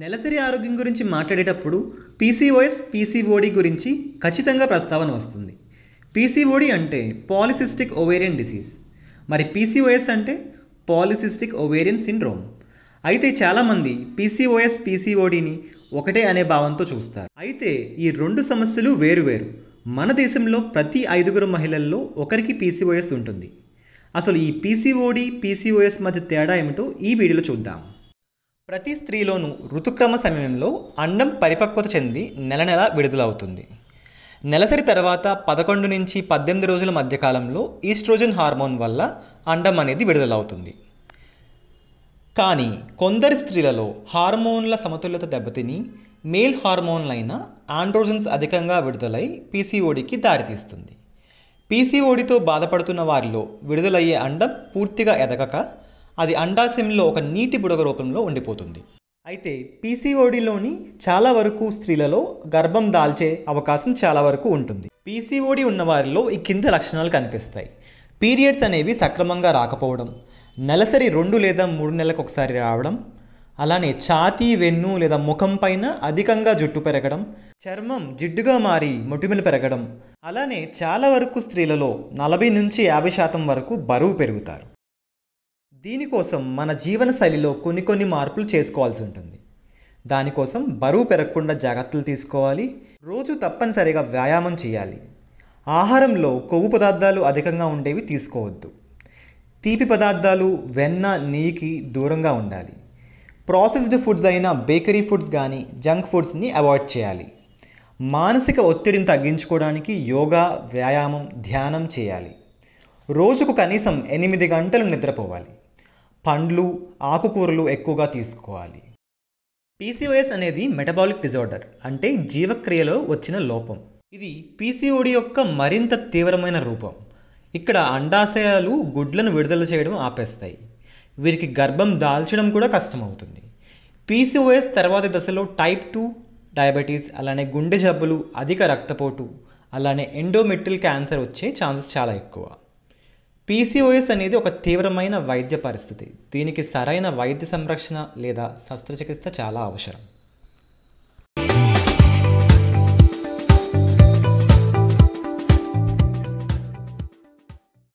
నెలసరి ఆరోగ్యం గురించి మాట్లాడేటప్పుడు పీసీఓఎస్ పీసీఓడి గురించి ఖచ్చితంగా ప్రస్తావన వస్తుంది పీసీఓడి అంటే పాలిసిస్టిక్ ఓవేరియన్ డిసీజ్ మరి పీసీఓఎస్ అంటే పాలిసిస్టిక్ ఓవేరియన్ సిండ్రోమ్ అయితే చాలామంది పీసీఓఎస్ పీసీఓడిని ఒకటే అనే భావంతో చూస్తారు అయితే ఈ రెండు సమస్యలు వేరువేరు మన దేశంలో ప్రతి ఐదుగురు మహిళల్లో ఒకరికి పీసీఓఎస్ ఉంటుంది అసలు ఈ పీసీఓడి పీసీఓఎస్ మధ్య తేడా ఏమిటో ఈ వీడియోలో చూద్దాం ప్రతి స్త్రీలోనూ ఋతుక్రమ సమయంలో అండం పరిపక్వత చెంది నెల నెల విడుదలవుతుంది నెలసరి తర్వాత పదకొండు నుంచి పద్దెనిమిది రోజుల మధ్య కాలంలో ఈస్ట్రోజన్ హార్మోన్ వల్ల అండం అనేది విడుదలవుతుంది కానీ కొందరి స్త్రీలలో హార్మోన్ల సమతుల్యత దెబ్బతిని మేల్ హార్మోన్లైన ఆండ్రోజన్స్ అధికంగా విడుదలై పీసీఓడికి దారితీస్తుంది పీసీఓడితో బాధపడుతున్న వారిలో విడుదలయ్యే అండం పూర్తిగా ఎదగక అది అండాశయంలో ఒక నీటి బుడగ రూపంలో ఉండిపోతుంది అయితే పీసీఓడిలోని చాలా వరకు స్త్రీలలో గర్భం దాల్చే అవకాశం చాలా వరకు ఉంటుంది పీసీఓడి ఉన్నవారిలో ఈ కింద లక్షణాలు కనిపిస్తాయి పీరియడ్స్ అనేవి సక్రమంగా రాకపోవడం నెలసరి రెండు లేదా మూడు నెలలకు ఒకసారి రావడం అలానే ఛాతీ వెన్ను లేదా ముఖం పైన అధికంగా జుట్టు పెరగడం చర్మం జిడ్డుగా మారి మొటిమలు పెరగడం అలానే చాలా వరకు స్త్రీలలో నలభై నుంచి యాభై శాతం వరకు బరువు పెరుగుతారు దీనికోసం మన జీవన శైలిలో కొన్ని కొన్ని మార్పులు చేసుకోవాల్సి ఉంటుంది దానికోసం బరువు పెరగకుండా జాగ్రత్తలు తీసుకోవాలి రోజు తప్పనిసరిగా వ్యాయామం చేయాలి ఆహారంలో కొవ్వు పదార్థాలు అధికంగా ఉండేవి తీసుకోవద్దు తీపి పదార్థాలు వెన్న నీకి దూరంగా ఉండాలి ప్రాసెస్డ్ ఫుడ్స్ అయిన బేకరీ ఫుడ్స్ కానీ జంక్ ఫుడ్స్ని అవాయిడ్ చేయాలి మానసిక ఒత్తిడిని తగ్గించుకోవడానికి యోగా వ్యాయామం ధ్యానం చేయాలి రోజుకు కనీసం ఎనిమిది గంటలు నిద్రపోవాలి పండ్లు ఆకుకూరలు ఎక్కువగా తీసుకోవాలి పీసీఓఎస్ అనేది మెటబాలిక్ డిజార్డర్ అంటే జీవక్రియలో వచ్చిన లోపం ఇది పీసీఓడి యొక్క మరింత తీవ్రమైన రూపం ఇక్కడ అండాశయాలు గుడ్లను విడుదల చేయడం ఆపేస్తాయి వీరికి గర్భం దాల్చడం కూడా కష్టమవుతుంది పీసీఓఎస్ తర్వాతి దశలో టైప్ టూ డయాబెటీస్ అలానే గుండె జబ్బులు అధిక రక్తపోటు అలానే ఎండోమెట్రిల్ క్యాన్సర్ వచ్చే ఛాన్సెస్ చాలా ఎక్కువ పీసీఓఎస్ అనేది ఒక తీవ్రమైన వైద్య పరిస్థితి దీనికి సరైన వైద్య సంరక్షణ లేదా శస్త్రచికిత్స చాలా అవసరం